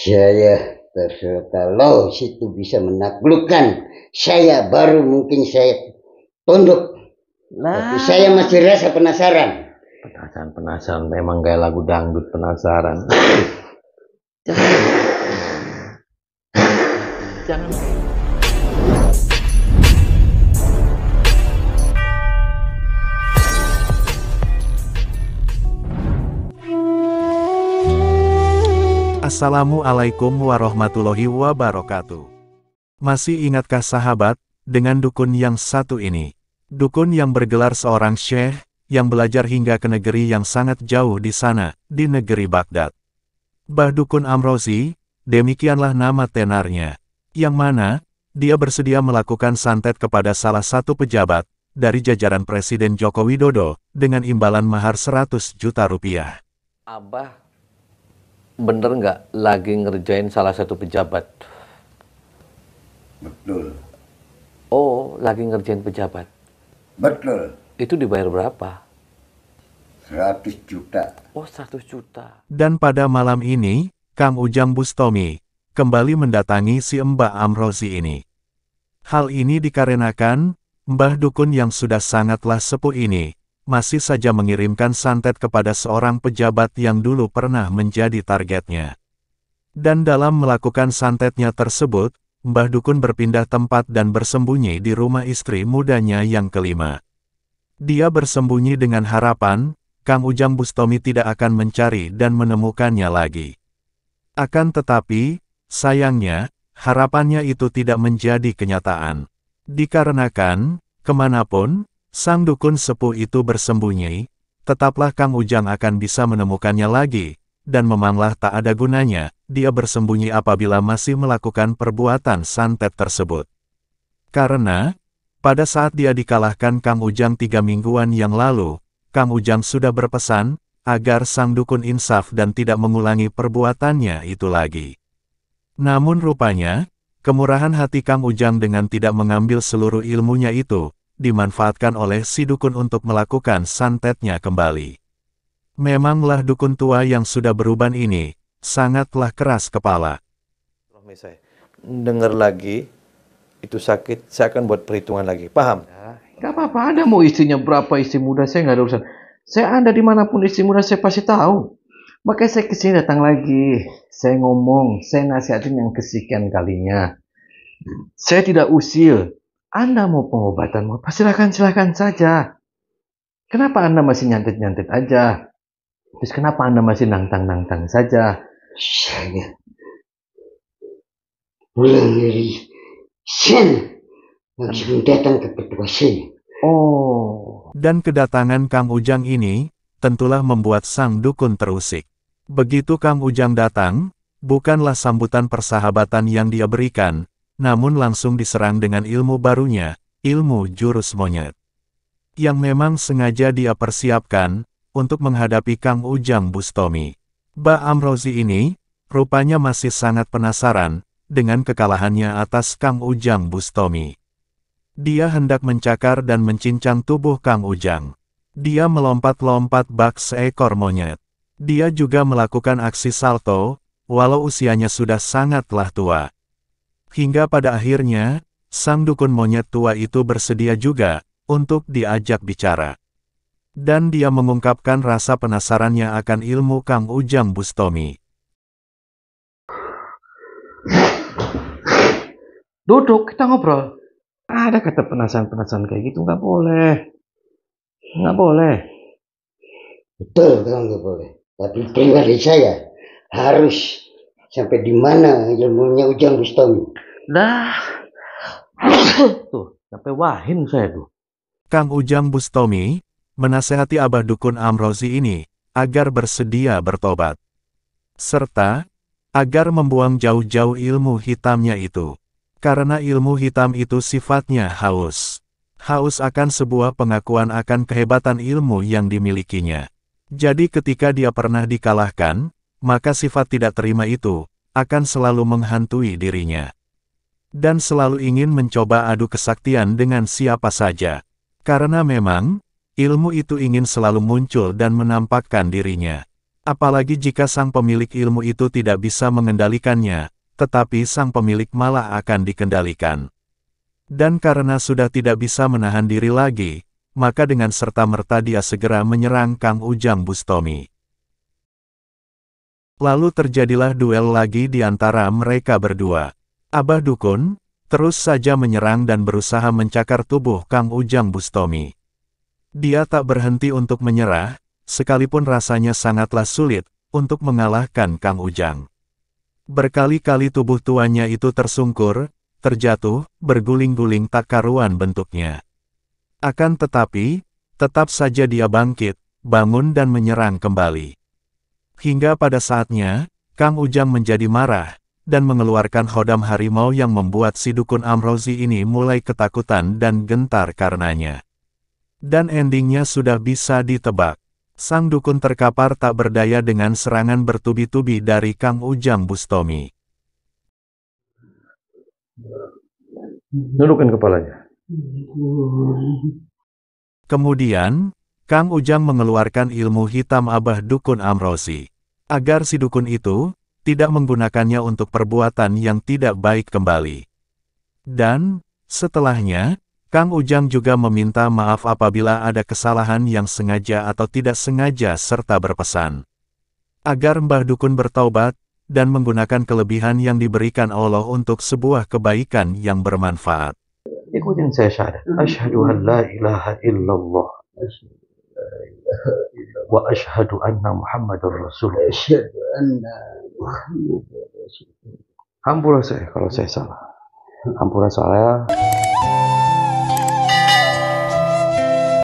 saya terserah kalau situ bisa menaklukkan saya baru mungkin saya tunduk nah. tapi saya masih rasa penasaran penasaran penasaran memang kayak lagu dangdut penasaran jangan jangan Assalamualaikum warahmatullahi wabarakatuh. Masih ingatkah sahabat, dengan dukun yang satu ini? Dukun yang bergelar seorang syekh, yang belajar hingga ke negeri yang sangat jauh di sana, di negeri Baghdad. Bah Dukun Amrozi, demikianlah nama tenarnya. Yang mana, dia bersedia melakukan santet kepada salah satu pejabat, dari jajaran Presiden Joko Widodo, dengan imbalan mahar 100 juta rupiah. Abah bener nggak lagi ngerjain salah satu pejabat? Betul. Oh, lagi ngerjain pejabat? Betul. Itu dibayar berapa? 100 juta. Oh, 100 juta. Dan pada malam ini, Kang Ujang Bustomi kembali mendatangi si Mbak Amrozi ini. Hal ini dikarenakan, Mbah Dukun yang sudah sangatlah sepuh ini, masih saja mengirimkan santet kepada seorang pejabat yang dulu pernah menjadi targetnya. Dan dalam melakukan santetnya tersebut, Mbah Dukun berpindah tempat dan bersembunyi di rumah istri mudanya yang kelima. Dia bersembunyi dengan harapan, Kang Ujang Bustomi tidak akan mencari dan menemukannya lagi. Akan tetapi, sayangnya, harapannya itu tidak menjadi kenyataan. Dikarenakan, kemanapun, Sang dukun sepuh itu bersembunyi, tetaplah Kang Ujang akan bisa menemukannya lagi, dan memanglah tak ada gunanya, dia bersembunyi apabila masih melakukan perbuatan santet tersebut. Karena, pada saat dia dikalahkan Kang Ujang tiga mingguan yang lalu, Kang Ujang sudah berpesan, agar sang dukun insaf dan tidak mengulangi perbuatannya itu lagi. Namun rupanya, kemurahan hati Kang Ujang dengan tidak mengambil seluruh ilmunya itu, dimanfaatkan oleh si dukun untuk melakukan santetnya kembali. Memanglah dukun tua yang sudah beruban ini, sangatlah keras kepala. Dengar lagi, itu sakit, saya akan buat perhitungan lagi. Paham? Ya, Gak apa-apa, ada mau istrinya berapa, istri muda, saya nggak ada urusan. Saya ada dimanapun istri muda, saya pasti tahu. Makanya saya kesini datang lagi. Saya ngomong, saya nasihatin yang kesekian kalinya. Saya tidak usil, anda mau pengobatan mau apa? Silakan, silahkan saja. Kenapa Anda masih nyantet-nyantet aja? Terus kenapa Anda masih nangtang-nangtang saja? Saya pulang ya, dari ya. Sen langsung datang ke ketua Oh. Dan kedatangan Kang Ujang ini tentulah membuat sang dukun terusik. Begitu Kang Ujang datang, bukanlah sambutan persahabatan yang dia berikan, namun langsung diserang dengan ilmu barunya, ilmu jurus monyet. Yang memang sengaja dia persiapkan, untuk menghadapi Kang Ujang Bustomi. Ba Amrozi ini, rupanya masih sangat penasaran, dengan kekalahannya atas Kang Ujang Bustomi. Dia hendak mencakar dan mencincang tubuh Kang Ujang. Dia melompat-lompat bak seekor monyet. Dia juga melakukan aksi salto, walau usianya sudah sangatlah tua. Hingga pada akhirnya, sang dukun monyet tua itu bersedia juga untuk diajak bicara. Dan dia mengungkapkan rasa penasarannya akan ilmu Kang Ujang Bustomi. Duduk, kita ngobrol. Ada kata penasaran-penasaran kayak gitu, nggak boleh. Nggak boleh. Betul, nggak boleh. Tapi pribadi saya harus sampai di mana ilmunya Ujang Bustami. dah tuh sampai wahin saya tuh. Kang Ujang Bustomi menasehati Abah Dukun Amrozi ini agar bersedia bertobat, serta agar membuang jauh-jauh ilmu hitamnya itu. Karena ilmu hitam itu sifatnya haus. Haus akan sebuah pengakuan akan kehebatan ilmu yang dimilikinya. Jadi ketika dia pernah dikalahkan, maka sifat tidak terima itu akan selalu menghantui dirinya. Dan selalu ingin mencoba adu kesaktian dengan siapa saja. Karena memang, ilmu itu ingin selalu muncul dan menampakkan dirinya. Apalagi jika sang pemilik ilmu itu tidak bisa mengendalikannya, tetapi sang pemilik malah akan dikendalikan. Dan karena sudah tidak bisa menahan diri lagi, maka dengan serta merta dia segera menyerang Kang Ujang Bustomi. Lalu terjadilah duel lagi di antara mereka berdua. Abah Dukun, terus saja menyerang dan berusaha mencakar tubuh Kang Ujang Bustomi. Dia tak berhenti untuk menyerah, sekalipun rasanya sangatlah sulit, untuk mengalahkan Kang Ujang. Berkali-kali tubuh tuannya itu tersungkur, terjatuh, berguling-guling tak karuan bentuknya. Akan tetapi, tetap saja dia bangkit, bangun dan menyerang kembali. Hingga pada saatnya, Kang Ujang menjadi marah, dan mengeluarkan hodam harimau yang membuat si dukun Amrozi ini mulai ketakutan dan gentar karenanya. Dan endingnya sudah bisa ditebak. Sang dukun terkapar tak berdaya dengan serangan bertubi-tubi dari Kang Ujang Bustomi. Nundukkan kepalanya. Kemudian, Kang Ujang mengeluarkan ilmu hitam Abah Dukun Amrosi. Agar si dukun itu, tidak menggunakannya untuk perbuatan yang tidak baik kembali. Dan, setelahnya, Kang Ujang juga meminta maaf apabila ada kesalahan yang sengaja atau tidak sengaja serta berpesan. Agar Mbah Dukun bertaubat, dan menggunakan kelebihan yang diberikan Allah untuk sebuah kebaikan yang bermanfaat. Ikutin saya syahadat. Asyhadu an la ilaha illallah. وأشهد أن محمد رسول الله أشهد أن محمد رسول الله Hampura saya kalau سلام salah. Hampura